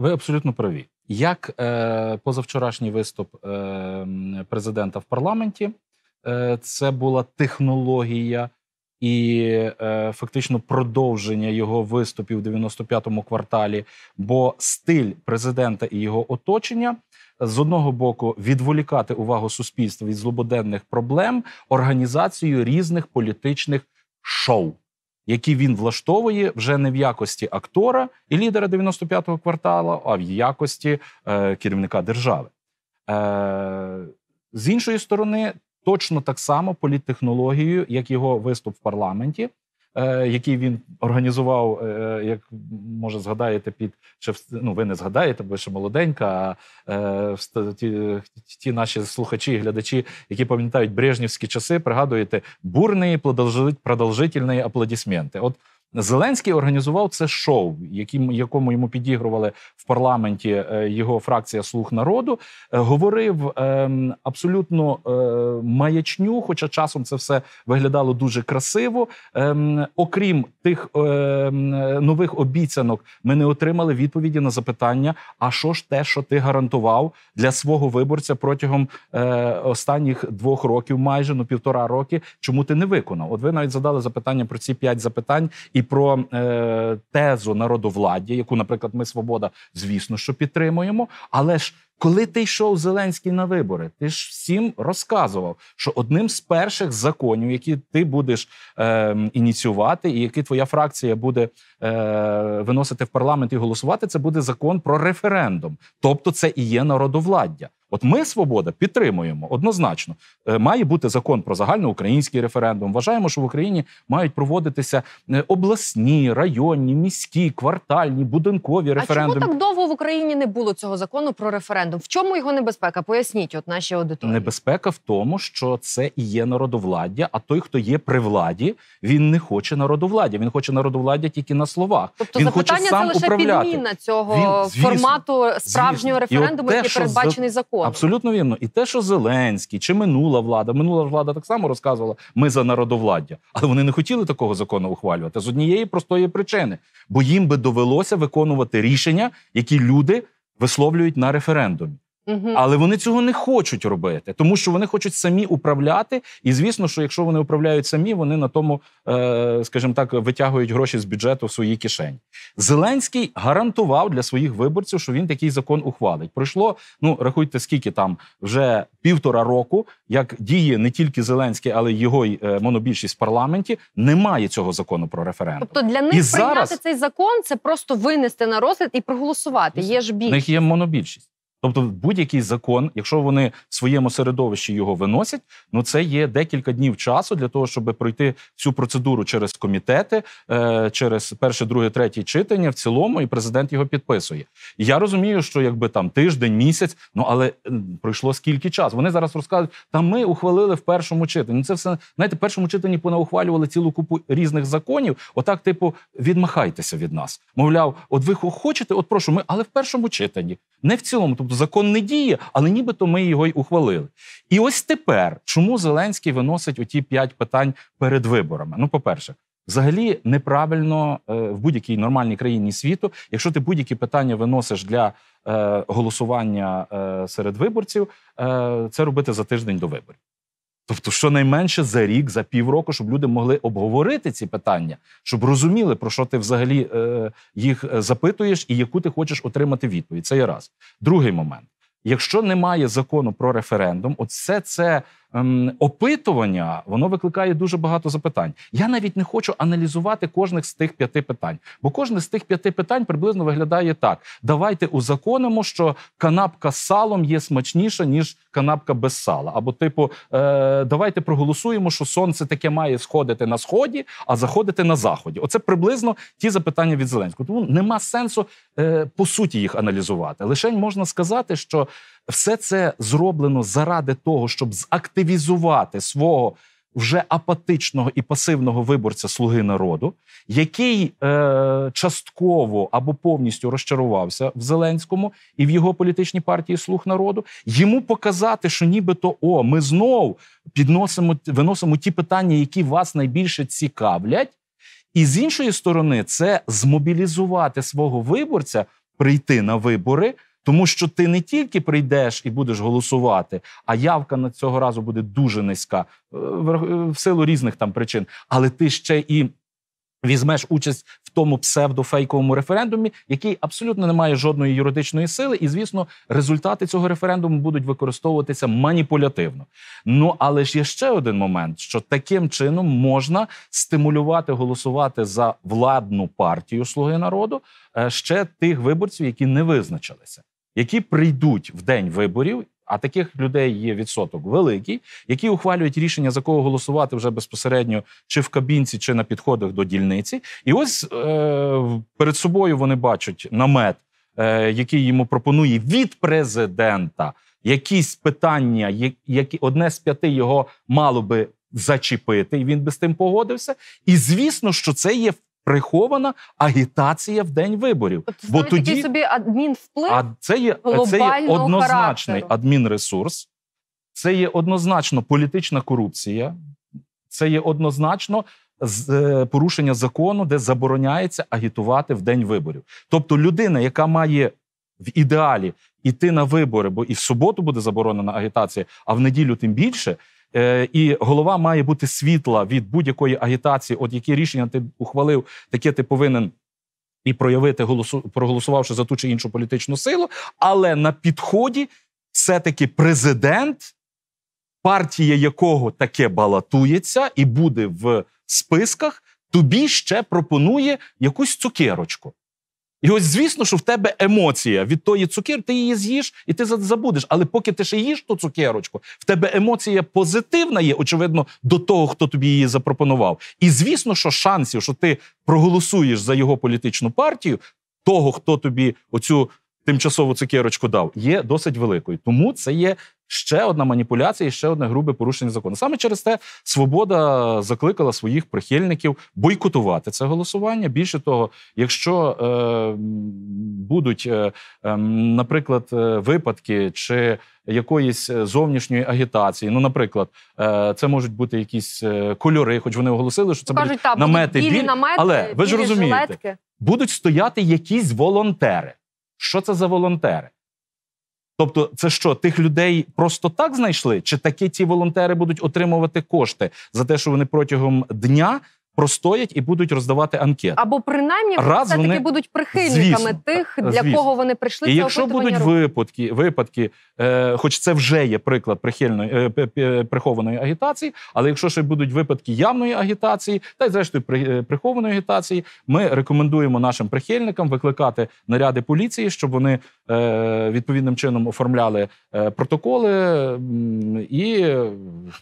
Ви абсолютно праві. Як е, позавчорашній виступ е, президента в парламенті, е, це була технологія і е, фактично продовження його виступів в 95-му кварталі, бо стиль президента і його оточення. З одного боку відволікати увагу суспільства від злободенних проблем організацією різних політичних шоу які він влаштовує вже не в якості актора і лідера 95-го кварталу, а в якості е, керівника держави. Е, З іншої сторони, точно так само політтехнологією, як його виступ в парламенті, Е, який він організував, е, е, як може згадаєте, під чи ну, ви не згадаєте, бо ще молоденька. А ті, ті наші слухачі і глядачі, які пам'ятають брежнівські часи, пригадуєте бурні продовжительні аплодисменти. От Зеленський організував це шоу, яким якому йому підігрували в парламенті е, його фракція Слуг народу, е, говорив ем, абсолютно ем, маячню, хоча часом це все виглядало дуже красиво. Ем, окрім тих е, нових обіцянок, ми не отримали відповіді на запитання: а що ж те, що ти гарантував для свого виборця протягом останніх двох років, майже ну півтора роки, чому ти не виконав? От ви навіть задали запитання про ці п'ять запитань і і про е, тезу народовладдя, яку, наприклад, ми свобода, звісно, що підтримуємо. Але ж коли ти йшов Зеленський на вибори, ти ж всім розказував, що одним з перших законів, які ти будеш е, ініціювати, і які твоя фракція буде е, виносити в парламент і голосувати, це буде закон про референдум. Тобто, це і є народовладдя. От ми свобода підтримуємо однозначно. Е, має бути закон про загальноукраїнський референдум. Вважаємо, що в Україні мають проводитися е, обласні, районні, міські, квартальні, будинкові референдуми. А чому так довго в Україні не було цього закону про референдум? В чому його небезпека? Поясніть, от наші аудиторії. Небезпека в тому, що це і є народовладдя. А той, хто є при владі, він не хоче народовладдя. Він хоче народовладдя тільки на словах. Тобто він запитання хоче сам це лише управляти. підміна цього він, звісно, формату справжнього звісно. референдуму, який передбачений закон закону. Абсолютно вірно. І те, що Зеленський чи минула влада, минула влада так само розказувала, ми за народовладдя, але вони не хотіли такого закону ухвалювати з однієї простої причини, бо їм би довелося виконувати рішення, які люди висловлюють на референдумі. Але вони цього не хочуть робити, тому що вони хочуть самі управляти. І звісно, що якщо вони управляють самі, вони на тому, е, скажімо так, витягують гроші з бюджету в свої кишені. Зеленський гарантував для своїх виборців, що він такий закон ухвалить. Пройшло ну рахуйте, скільки там вже півтора року, як діє не тільки Зеленський, але й його е, монобільшість в парламенті. Немає цього закону про референдум. Тобто для них і прийняти зараз... цей закон це просто винести на розгляд і проголосувати. Є ж більшість. В них є монобільшість. Тобто, будь-який закон, якщо вони в своєму середовищі його виносять, ну це є декілька днів часу для того, щоб пройти всю процедуру через комітети, е, через перше, друге, третє читання в цілому, і президент його підписує. І я розумію, що якби там тиждень, місяць, ну але пройшло скільки часу. Вони зараз розказують, та ми ухвалили в першому читанні. Ну, це все знаєте, в першому читанні понаухвалювали цілу купу різних законів. Отак, типу, відмахайтеся від нас. Мовляв, от ви хочете, от прошу ми, але в першому читанні не в цілому, тобто закон не діє, але нібито ми його й ухвалили. І ось тепер, чому Зеленський виносить оті п'ять питань перед виборами? Ну, по-перше, взагалі неправильно е, в будь-якій нормальній країні світу, якщо ти будь-які питання виносиш для е, голосування е, серед виборців, це робити за тиждень до виборів. Тобто, щонайменше за рік, за півроку, щоб люди могли обговорити ці питання, щоб розуміли, про що ти взагалі е, їх е, запитуєш і яку ти хочеш отримати відповідь. Це є раз. Другий момент: якщо немає закону про референдум, от все це ем, опитування воно викликає дуже багато запитань. Я навіть не хочу аналізувати кожних з тих п'яти питань, бо кожне з тих п'яти питань приблизно виглядає так: давайте узаконимо, що канапка з салом є смачніша ніж канапка без сала. Або, типу, е, давайте проголосуємо, що сонце таке має сходити на сході, а заходити на заході. Оце приблизно ті запитання від Зеленського. Тому нема сенсу е, по суті їх аналізувати. Лишень можна сказати, що все це зроблено заради того, щоб зактивізувати свого вже апатичного і пасивного виборця слуги народу, який е, частково або повністю розчарувався в Зеленському і в його політичній партії слуг народу, йому показати, що нібито о, ми знов підносимо виносимо ті питання, які вас найбільше цікавлять. І з іншої сторони, це змобілізувати свого виборця, прийти на вибори. Тому що ти не тільки прийдеш і будеш голосувати, а явка на цього разу буде дуже низька, е, е, в силу різних там причин, але ти ще і. Візьмеш участь в тому псевдофейковому референдумі, який абсолютно не має жодної юридичної сили, і звісно, результати цього референдуму будуть використовуватися маніпулятивно. Ну але ж є ще один момент, що таким чином можна стимулювати голосувати за владну партію Слуги народу е, ще тих виборців, які не визначилися які прийдуть в день виборів. А таких людей є відсоток великий, які ухвалюють рішення за кого голосувати вже безпосередньо чи в кабінці, чи на підходах до дільниці. І ось е- перед собою вони бачать намет, е- який йому пропонує від президента якісь питання, які одне з п'яти його мало би зачепити, і він би з тим погодився. І звісно, що це є прихована агітація в день виборів. Тобто, Бо тоді собі адмінвплив, а це є це є однозначний характеру. адмінресурс, це є однозначно політична корупція, це є однозначно е, порушення закону, де забороняється агітувати в день виборів. Тобто, людина, яка має в ідеалі іти на вибори, бо і в суботу буде заборонена агітація, а в неділю тим більше. Е, і голова має бути світла від будь-якої агітації. От які рішення ти ухвалив, таке ти повинен. І проявити голосу, проголосувавши за ту чи іншу політичну силу, але на підході все-таки президент, партія якого таке балотується і буде в списках, тобі ще пропонує якусь цукерочку. І ось, звісно, що в тебе емоція від тої цукерки, ти її з'їш і ти забудеш. Але поки ти ще їш ту цукерочку, в тебе емоція позитивна є, очевидно, до того, хто тобі її запропонував. І звісно, що шансів, що ти проголосуєш за його політичну партію, того, хто тобі оцю тимчасову цукерочку дав, є досить великою. Тому це є ще одна маніпуляція і ще одне грубе порушення закону. Саме через те свобода закликала своїх прихильників бойкотувати це голосування. Більше того, якщо е, будуть, е, ем, наприклад, е, випадки чи Якоїсь зовнішньої агітації, ну, наприклад, е, це можуть бути якісь е, кольори, хоч вони оголосили, що це ну, Кажуть, будуть та, намети, білі, біль, намети, але ви ж розумієте, жилетки. будуть стояти якісь волонтери. Що це за волонтери? Тобто, це що, тих людей просто так знайшли? Чи такі ті волонтери будуть отримувати кошти за те, що вони протягом дня простоять і будуть роздавати анкети. Або принаймні Раз все таки будуть прихильниками звісно, тих, для звісно. кого вони прийшли. І Якщо будуть рух. випадки, випадки, е, хоч це вже є приклад прихильної е, прихованої агітації, але якщо ще будуть випадки явної агітації, та й зрештою при, е, прихованої агітації, ми рекомендуємо нашим прихильникам викликати наряди поліції, щоб вони Е, відповідним чином оформляли е, протоколи. І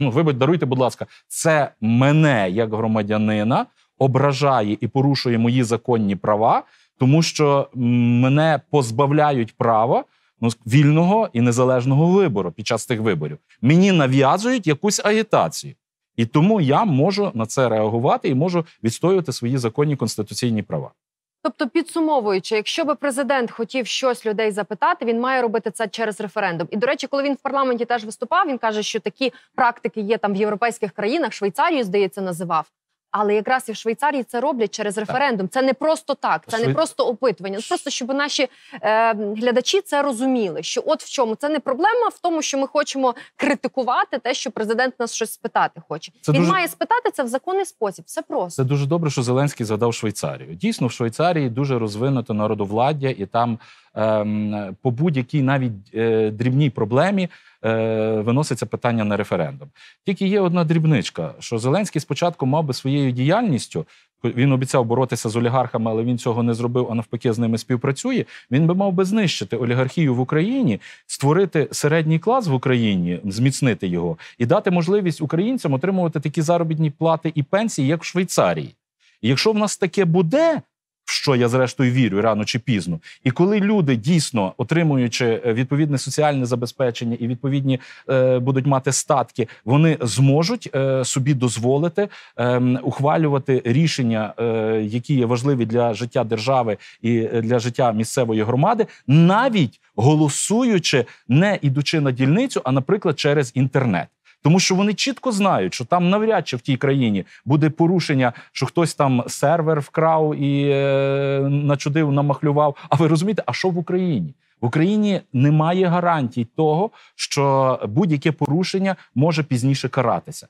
ну, ви даруйте, будь ласка, це мене як громадянина ображає і порушує мої законні права, тому що мене позбавляють права. Ну, вільного і незалежного вибору під час тих виборів мені нав'язують якусь агітацію, і тому я можу на це реагувати і можу відстоювати свої законні конституційні права. Тобто, підсумовуючи, якщо би президент хотів щось людей запитати, він має робити це через референдум. І до речі, коли він в парламенті теж виступав, він каже, що такі практики є там в європейських країнах. Швейцарію здається, називав. Але якраз і в Швейцарії це роблять через референдум. Це не просто так, це Швей... не просто опитування. просто щоб наші е, глядачі це розуміли, що от в чому це не проблема в тому, що ми хочемо критикувати те, що президент нас щось спитати хоче. Це Він дуже... має спитати це в законний спосіб. Все просто це дуже добре, що Зеленський згадав Швейцарію. Дійсно, в Швейцарії дуже розвинуто народовладдя і там. Ем, по будь-якій навіть е, дрібній проблемі е, виноситься питання на референдум. Тільки є одна дрібничка, що Зеленський спочатку мав би своєю діяльністю. Він обіцяв боротися з олігархами, але він цього не зробив, а навпаки, з ними співпрацює. Він би мав би знищити олігархію в Україні, створити середній клас в Україні, зміцнити його і дати можливість українцям отримувати такі заробітні плати і пенсії, як в Швейцарії. І Якщо в нас таке буде, в що я зрештою вірю рано чи пізно. І коли люди дійсно отримуючи е, відповідне соціальне забезпечення і відповідні е, будуть мати статки, вони зможуть е, собі дозволити е, ухвалювати рішення, е, які є важливі для життя держави і е, для життя місцевої громади, навіть голосуючи, не ідучи на дільницю, а наприклад, через інтернет тому що вони чітко знають, що там навряд чи в тій країні буде порушення, що хтось там сервер вкрав і е, начудив, намахлював. А ви розумієте, а що в Україні? В Україні немає гарантій того, що будь-яке порушення може пізніше каратися.